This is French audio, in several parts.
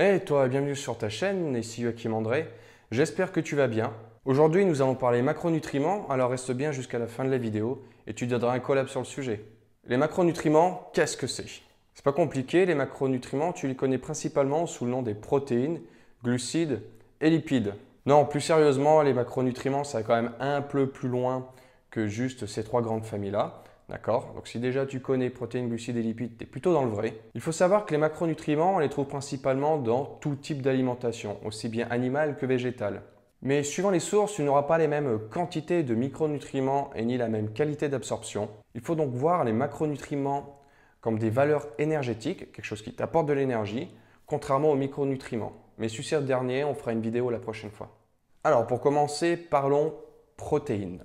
Hey eh, toi, bienvenue sur ta chaîne, ici qui André. J'espère que tu vas bien. Aujourd'hui, nous allons parler macronutriments, alors reste bien jusqu'à la fin de la vidéo et tu donneras un collab sur le sujet. Les macronutriments, qu'est-ce que c'est C'est pas compliqué, les macronutriments, tu les connais principalement sous le nom des protéines, glucides et lipides. Non, plus sérieusement, les macronutriments, ça va quand même un peu plus loin que juste ces trois grandes familles-là. D'accord Donc si déjà tu connais protéines, glucides et lipides, tu es plutôt dans le vrai. Il faut savoir que les macronutriments, on les trouve principalement dans tout type d'alimentation, aussi bien animale que végétale. Mais suivant les sources, tu n'auras pas les mêmes quantités de micronutriments et ni la même qualité d'absorption. Il faut donc voir les macronutriments comme des valeurs énergétiques, quelque chose qui t'apporte de l'énergie, contrairement aux micronutriments. Mais sur ces derniers, on fera une vidéo la prochaine fois. Alors pour commencer, parlons protéines.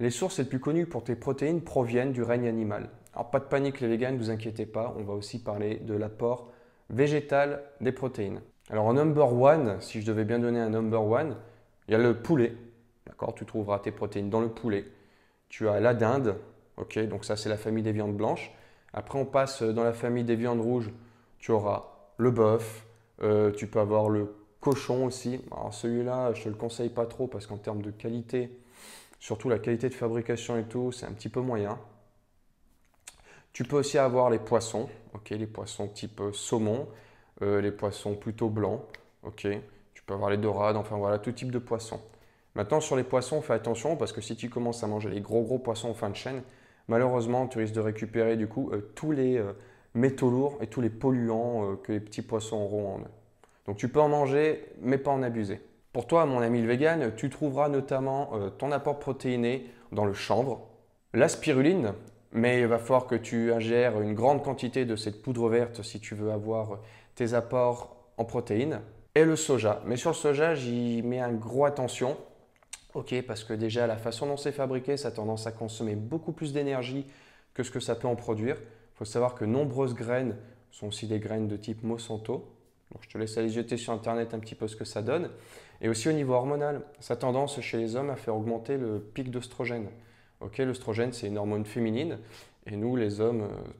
Les sources les plus connues pour tes protéines proviennent du règne animal. Alors pas de panique les véganes, ne vous inquiétez pas, on va aussi parler de l'apport végétal des protéines. Alors en number one, si je devais bien donner un number one, il y a le poulet. D'accord, tu trouveras tes protéines dans le poulet. Tu as la dinde, ok, donc ça c'est la famille des viandes blanches. Après on passe dans la famille des viandes rouges, tu auras le bœuf, euh, tu peux avoir le cochon aussi. Alors celui-là, je te le conseille pas trop parce qu'en termes de qualité, Surtout la qualité de fabrication et tout, c'est un petit peu moyen. Tu peux aussi avoir les poissons, ok, les poissons type euh, saumon, euh, les poissons plutôt blancs, ok. Tu peux avoir les dorades, enfin voilà, tout type de poissons. Maintenant, sur les poissons, fais attention parce que si tu commences à manger les gros gros poissons en fin de chaîne, malheureusement, tu risques de récupérer du coup euh, tous les métaux lourds et tous les polluants que les petits poissons auront en eux. Donc tu peux en manger, mais pas en abuser. Pour toi, mon ami le vegan, tu trouveras notamment euh, ton apport protéiné dans le chanvre, la spiruline, mais il va falloir que tu ingères une grande quantité de cette poudre verte si tu veux avoir tes apports en protéines, et le soja. Mais sur le soja, j'y mets un gros attention. Ok, parce que déjà, la façon dont c'est fabriqué, ça a tendance à consommer beaucoup plus d'énergie que ce que ça peut en produire. Il faut savoir que nombreuses graines sont aussi des graines de type Monsanto, je te laisse aller jeter sur Internet un petit peu ce que ça donne. Et aussi au niveau hormonal, sa tendance chez les hommes à faire augmenter le pic d'ostrogène. Okay, l'ostrogène, c'est une hormone féminine. Et nous, les hommes, il euh, ne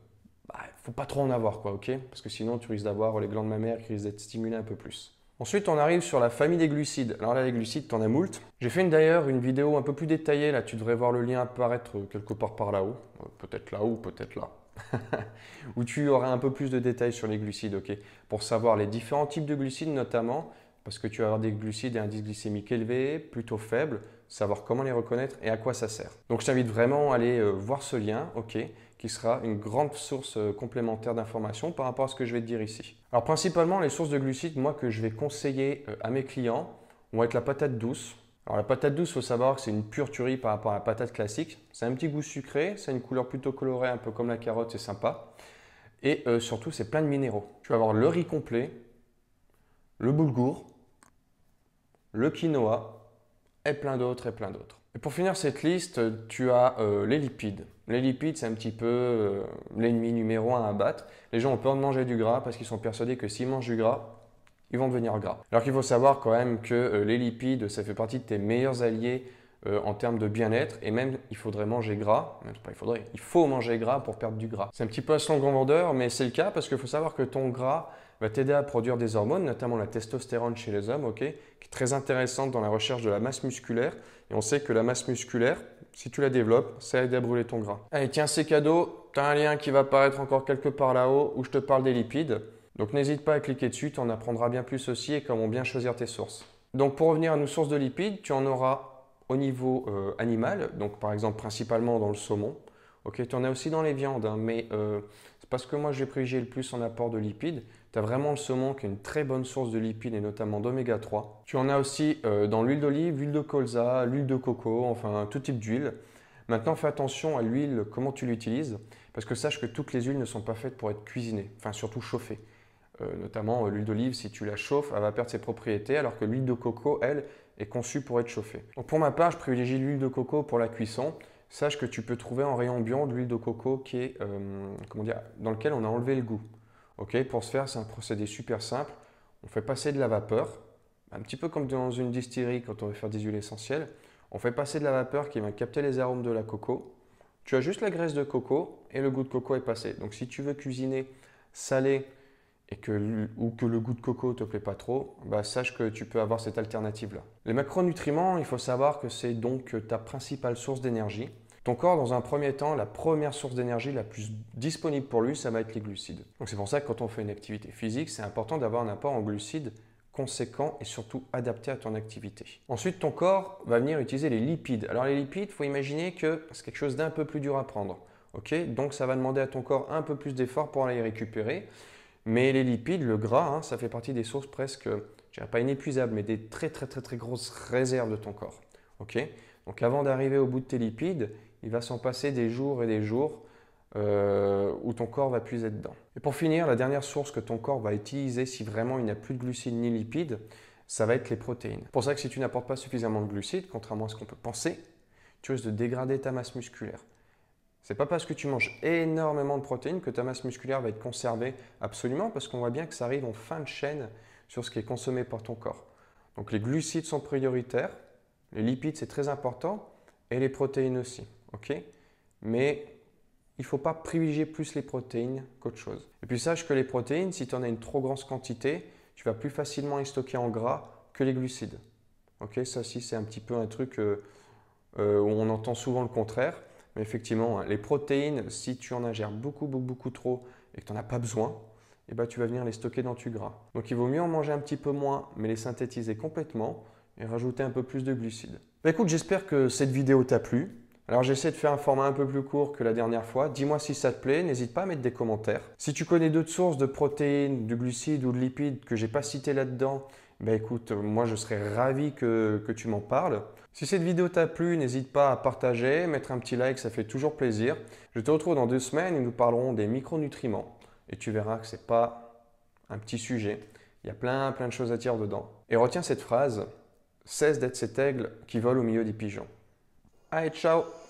bah, faut pas trop en avoir, quoi, Parce que sinon, tu risques d'avoir les glandes mammaires qui risquent d'être stimulées un peu plus. Ensuite, on arrive sur la famille des glucides. Alors là, les glucides, t'en as moult. J'ai fait d'ailleurs une vidéo un peu plus détaillée. Là, tu devrais voir le lien apparaître quelque part par là-haut. Euh, peut-être là-haut, peut-être là. où tu auras un peu plus de détails sur les glucides, ok Pour savoir les différents types de glucides notamment, parce que tu vas avoir des glucides et un indice glycémique élevé, plutôt faible, savoir comment les reconnaître et à quoi ça sert. Donc je t'invite vraiment à aller euh, voir ce lien, ok qui sera une grande source euh, complémentaire d'informations par rapport à ce que je vais te dire ici. Alors principalement les sources de glucides, moi que je vais conseiller euh, à mes clients, vont être la patate douce, alors la patate douce, il faut savoir que c'est une pure tuerie par rapport à la patate classique. C'est un petit goût sucré, c'est une couleur plutôt colorée, un peu comme la carotte, c'est sympa. Et euh, surtout, c'est plein de minéraux. Tu vas avoir le riz complet, le boulgour, le quinoa, et plein d'autres, et plein d'autres. Et pour finir cette liste, tu as euh, les lipides. Les lipides, c'est un petit peu euh, l'ennemi numéro un à battre. Les gens ont peur de manger du gras parce qu'ils sont persuadés que s'ils mangent du gras, ils vont devenir gras. Alors qu'il faut savoir quand même que euh, les lipides, ça fait partie de tes meilleurs alliés euh, en termes de bien-être et même il faudrait manger gras, pas il faudrait, il faut manger gras pour perdre du gras. C'est un petit peu un son grand vendeur, mais c'est le cas parce qu'il faut savoir que ton gras va t'aider à produire des hormones, notamment la testostérone chez les hommes, ok, qui est très intéressante dans la recherche de la masse musculaire. Et on sait que la masse musculaire, si tu la développes, ça aide à brûler ton gras. Allez, tiens, c'est cadeau, tu as un lien qui va apparaître encore quelque part là-haut où je te parle des lipides. Donc n'hésite pas à cliquer dessus, tu en apprendras bien plus aussi et comment bien choisir tes sources. Donc pour revenir à nos sources de lipides, tu en auras au niveau euh, animal, donc par exemple principalement dans le saumon. tu en as aussi dans les viandes, hein, mais euh, c'est parce que moi j'ai privilégié le plus en apport de lipides. Tu as vraiment le saumon qui est une très bonne source de lipides et notamment d'oméga 3. Tu en as aussi euh, dans l'huile d'olive, l'huile de colza, l'huile de coco, enfin tout type d'huile. Maintenant, fais attention à l'huile, comment tu l'utilises, parce que sache que toutes les huiles ne sont pas faites pour être cuisinées, enfin surtout chauffées. Euh, notamment euh, l'huile d'olive, si tu la chauffes, elle va perdre ses propriétés, alors que l'huile de coco, elle, est conçue pour être chauffée. pour ma part, je privilégie l'huile de coco pour la cuisson. Sache que tu peux trouver en rayon bio de l'huile de coco qui euh, comment dans lequel on a enlevé le goût. pour ce faire, c'est un procédé super simple. On fait passer de la vapeur, un petit peu comme dans une distillerie quand on veut faire des huiles essentielles. On fait passer de la vapeur qui va capter les arômes de la coco. Tu as juste la graisse de coco et le goût de coco est passé. Donc si tu veux cuisiner salé et que, ou que le goût de coco te plaît pas trop, bah, sache que tu peux avoir cette alternative-là. Les macronutriments, il faut savoir que c'est donc euh, ta principale source d'énergie. Ton corps, dans un premier temps, la première source d'énergie la plus disponible pour lui, ça va être les glucides. Donc c'est pour ça que quand on fait une activité physique, c'est important d'avoir un apport en glucides conséquent et surtout adapté à ton activité. Ensuite, ton corps va venir utiliser les lipides. Alors les lipides, faut imaginer que c'est quelque chose d'un peu plus dur à prendre. Donc ça va demander à ton corps un peu plus d'effort pour aller les récupérer. Mais les lipides, le gras, hein, ça fait partie des sources presque, je dirais pas inépuisables, mais des très très très très grosses réserves de ton corps. Donc avant d'arriver au bout de tes lipides, il va s'en passer des jours et des jours euh, où ton corps va puiser dedans. Et pour finir, la dernière source que ton corps va utiliser si vraiment il n'a plus de glucides ni lipides, ça va être les protéines. C'est pour ça que si tu n'apportes pas suffisamment de glucides, contrairement à ce qu'on peut penser, tu risques de dégrader ta masse musculaire. C'est pas parce que tu manges énormément de protéines que ta masse musculaire va être conservée absolument, parce qu'on voit bien que ça arrive en fin de chaîne sur ce qui est consommé par ton corps. Donc les glucides sont prioritaires, les lipides c'est très important, et les protéines aussi. ok Mais il ne faut pas privilégier plus les protéines qu'autre chose. Et puis sache que les protéines, si tu en as une trop grande quantité, tu vas plus facilement les stocker en gras que les glucides. Ok, ça aussi c'est un petit peu un truc euh, euh, où on entend souvent le contraire effectivement, hein, les protéines, si tu en ingères beaucoup, beaucoup, beaucoup trop et que tu n'en as pas besoin, eh ben, tu vas venir les stocker dans tu gras. Donc il vaut mieux en manger un petit peu moins, mais les synthétiser complètement et rajouter un peu plus de glucides. Bah, écoute, j'espère que cette vidéo t'a plu. Alors j'essaie de faire un format un peu plus court que la dernière fois. Dis-moi si ça te plaît, n'hésite pas à mettre des commentaires. Si tu connais d'autres sources de protéines, de glucides ou de lipides que j'ai pas citées là-dedans, ben écoute, moi je serais ravi que, tu m'en parles. Si cette vidéo t'a plu, n'hésite pas à partager, mettre un petit like, ça fait toujours plaisir. Je te retrouve dans deux semaines et nous parlerons des micronutriments. Et tu verras que c'est pas un petit sujet. Il y a plein plein de choses à dire dedans. Et retiens cette phrase, cesse d'être cet aigle qui vole au milieu des pigeons. Allez, ciao